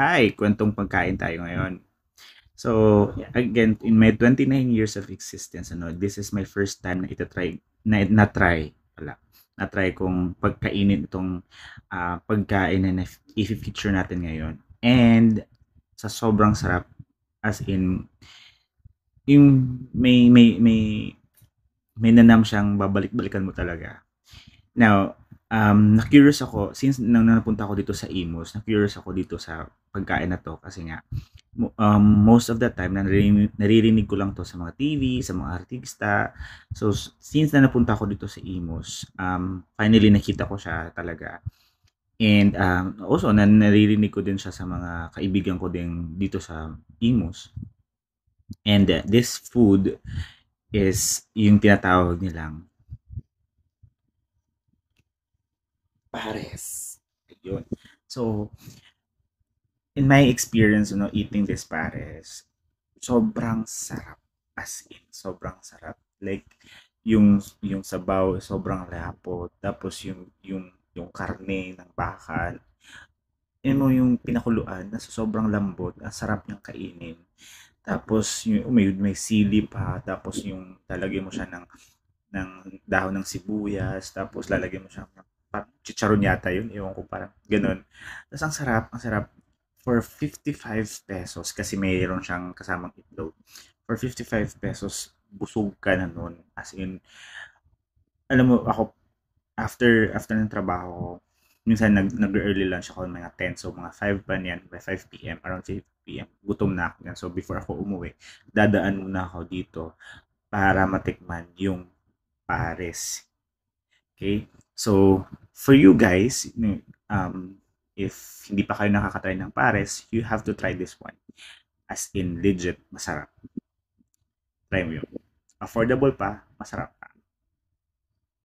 Hi! Kwentong pagkain tayo ngayon. So, again, in my 29 years of existence, ano, this is my first time na itatry, na, na-try, pala. na-try kong pagkainin itong uh, pagkain na i-feature natin ngayon. And, sa sobrang sarap, as in, yung may, may, may, may nanam siyang babalik-balikan mo talaga. Now, um, na-curious ako, since nang napunta ako dito sa Imus, na-curious ako dito sa pagkain na to kasi nga, um, most of the time, naririnig, naririnig ko lang to sa mga TV, sa mga artista. So, since na napunta ako dito sa Imus, um, finally nakita ko siya talaga. And um, also, na naririnig ko din siya sa mga kaibigan ko din dito sa Imus. And uh, this food is yung tinatawag nilang pares. Yun. So, in my experience, you know, eating this pares, sobrang sarap. As in, sobrang sarap. Like, yung yung sabaw sobrang lapot tapos yung yung yung karne ng bakal yun mo yung pinakuluan na sobrang lambot, ang sarap niyang kainin. Tapos yung oh, may, may sili pa, tapos yung lalagyan mo siya ng ng dahon ng sibuyas, tapos lalagyan mo siya ng chicharon yata yun. Ewan ko parang ganun. Tapos ang sarap, ang sarap. For 55 pesos, kasi mayroon siyang kasamang itlog. For 55 pesos, busog ka na nun. As in, alam mo, ako, after after ng trabaho, minsan nag, nag-early lunch ako mga 10. So, mga 5 pa niyan, by 5 p.m., around 5 p.m., gutom na ako. Yan. So, before ako umuwi, dadaan muna ako dito para matikman yung pares. Okay? So, for you guys, um, if hindi pa kayo nakakatry ng pares, you have to try this one. As in, legit, masarap. Try mo yun. Affordable pa, masarap pa.